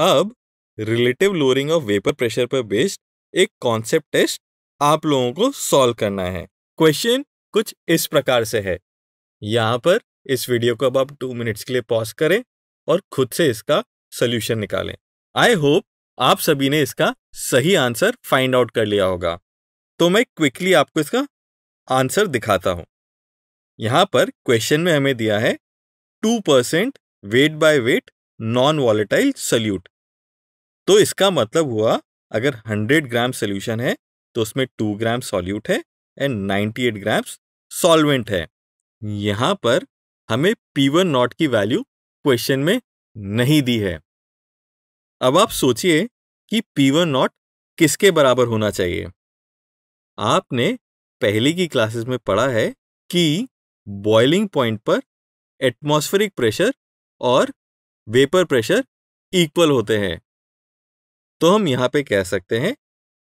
अब relative lowering of vapour pressure पर based एक कॉन्सेप्ट टेस्ट आप लोगों को सॉल्व करना है क्वेश्चन कुछ इस प्रकार से है यहाँ पर इस वीडियो को अब आप टू मिनट्स के लिए पॉज करें और खुद से इसका सोल्यूशन निकालें आई होप आप सभी ने इसका सही आंसर फाइंड आउट कर लिया होगा तो मैं क्विकली आपको इसका आंसर दिखाता हूं यहां पर क्वेश्चन में हमें दिया है two percent weight by weight non volatile solute तो इसका मतलब हुआ अगर 100 ग्राम सोल्यूशन है तो उसमें 2 ग्राम सॉल्यूट है एंड 98 ग्राम्स सॉल्वेंट है यहाँ पर हमें वन नॉट की वैल्यू क्वेश्चन में नहीं दी है अब आप सोचिए कि वन नॉट किसके बराबर होना चाहिए आपने पहले की क्लासेस में पढ़ा है कि बॉइलिंग पॉइंट पर एटमॉस्फेरिक प्रेशर और वेपर प्रेशर इक्वल होते हैं तो हम यहाँ पे कह सकते हैं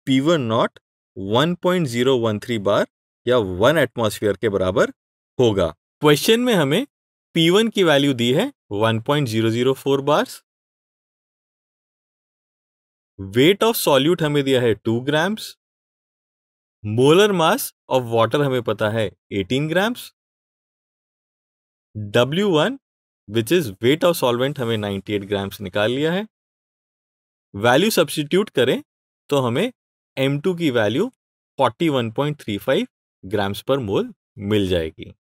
P one naught three bar या वन एटमोसफियर के बराबर होगा क्वेश्चन में हमें P1 की वैल्यू दी है 1.004 बार्स वेट ऑफ सॉल्यूट हमें दिया है 2 grams molar mass of water हमें पता है 18 grams W1 which is weight of solvent हमें 98 ग्राम्स निकाल लिया है वैल्यू सब्सटीट्यूट करें तो हमें एम टू की वैल्यू 41.35 ग्राम्स पर मोल मिल जाएगी